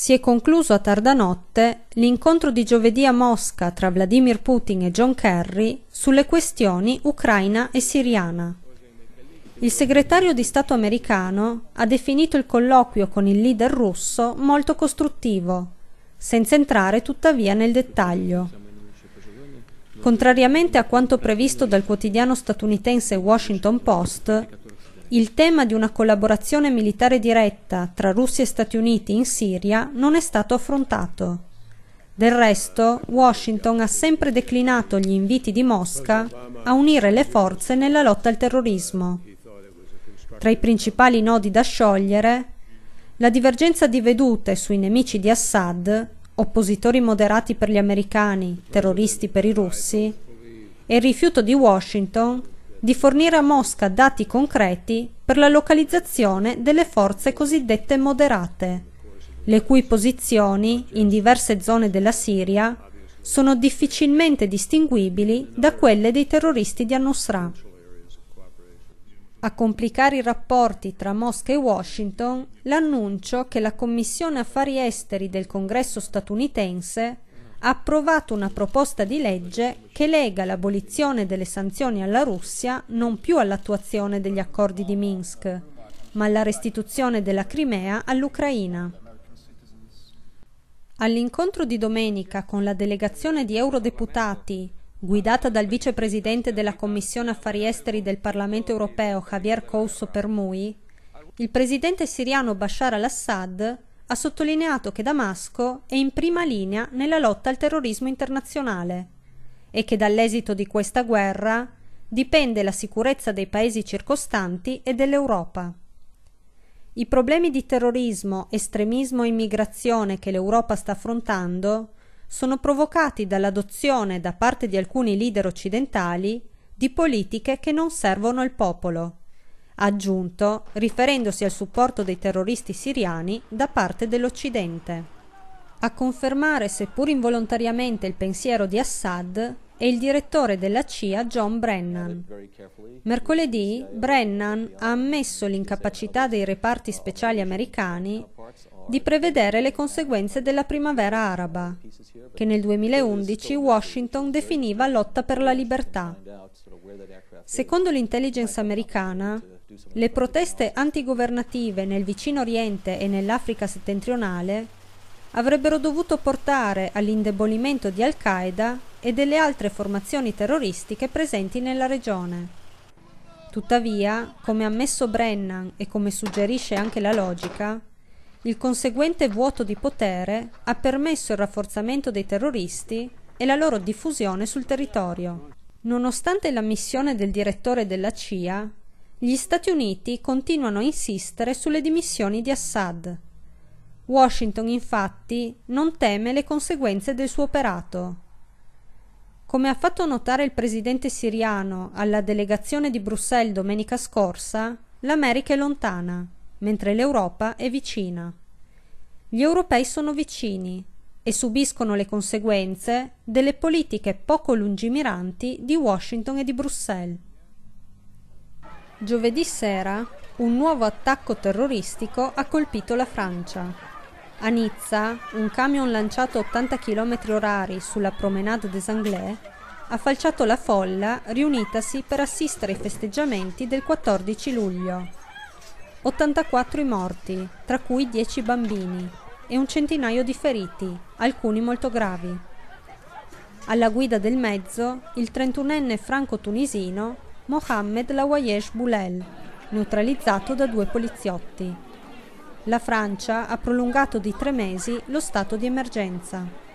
si è concluso a tarda notte l'incontro di giovedì a Mosca tra Vladimir Putin e John Kerry sulle questioni ucraina e siriana. Il segretario di Stato americano ha definito il colloquio con il leader russo molto costruttivo, senza entrare tuttavia nel dettaglio. Contrariamente a quanto previsto dal quotidiano statunitense Washington Post, il tema di una collaborazione militare diretta tra Russia e Stati Uniti in Siria non è stato affrontato. Del resto, Washington ha sempre declinato gli inviti di Mosca a unire le forze nella lotta al terrorismo. Tra i principali nodi da sciogliere, la divergenza di vedute sui nemici di Assad, oppositori moderati per gli americani, terroristi per i russi, e il rifiuto di Washington di fornire a Mosca dati concreti per la localizzazione delle forze cosiddette moderate, le cui posizioni in diverse zone della Siria sono difficilmente distinguibili da quelle dei terroristi di Al-Nusra. A complicare i rapporti tra Mosca e Washington l'annuncio che la Commissione Affari Esteri del Congresso statunitense ha approvato una proposta di legge che lega l'abolizione delle sanzioni alla Russia non più all'attuazione degli accordi di Minsk, ma alla restituzione della Crimea all'Ucraina. All'incontro di domenica con la delegazione di eurodeputati, guidata dal vicepresidente della Commissione Affari Esteri del Parlamento europeo Javier Couso Permui, il presidente siriano Bashar al-Assad ha sottolineato che Damasco è in prima linea nella lotta al terrorismo internazionale e che dall'esito di questa guerra dipende la sicurezza dei paesi circostanti e dell'Europa. I problemi di terrorismo, estremismo e immigrazione che l'Europa sta affrontando sono provocati dall'adozione da parte di alcuni leader occidentali di politiche che non servono il popolo aggiunto riferendosi al supporto dei terroristi siriani da parte dell'Occidente. A confermare, seppur involontariamente, il pensiero di Assad è il direttore della CIA John Brennan. Mercoledì Brennan ha ammesso l'incapacità dei reparti speciali americani di prevedere le conseguenze della primavera araba, che nel 2011 Washington definiva lotta per la libertà. Secondo l'intelligence americana, le proteste antigovernative nel vicino Oriente e nell'Africa settentrionale avrebbero dovuto portare all'indebolimento di Al-Qaeda e delle altre formazioni terroristiche presenti nella regione. Tuttavia, come ha ammesso Brennan e come suggerisce anche la logica, il conseguente vuoto di potere ha permesso il rafforzamento dei terroristi e la loro diffusione sul territorio. Nonostante la missione del direttore della CIA, gli Stati Uniti continuano a insistere sulle dimissioni di Assad. Washington infatti non teme le conseguenze del suo operato. Come ha fatto notare il presidente siriano alla delegazione di Bruxelles domenica scorsa, l'America è lontana mentre l'Europa è vicina. Gli europei sono vicini e subiscono le conseguenze delle politiche poco lungimiranti di Washington e di Bruxelles. Giovedì sera un nuovo attacco terroristico ha colpito la Francia. A Nizza, un camion lanciato 80 km orari sulla Promenade des Anglais ha falciato la folla riunitasi per assistere ai festeggiamenti del 14 luglio. 84 i morti, tra cui 10 bambini, e un centinaio di feriti, alcuni molto gravi. Alla guida del mezzo il 31enne franco-tunisino Mohamed Lawayesh Boulel, neutralizzato da due poliziotti. La Francia ha prolungato di tre mesi lo stato di emergenza.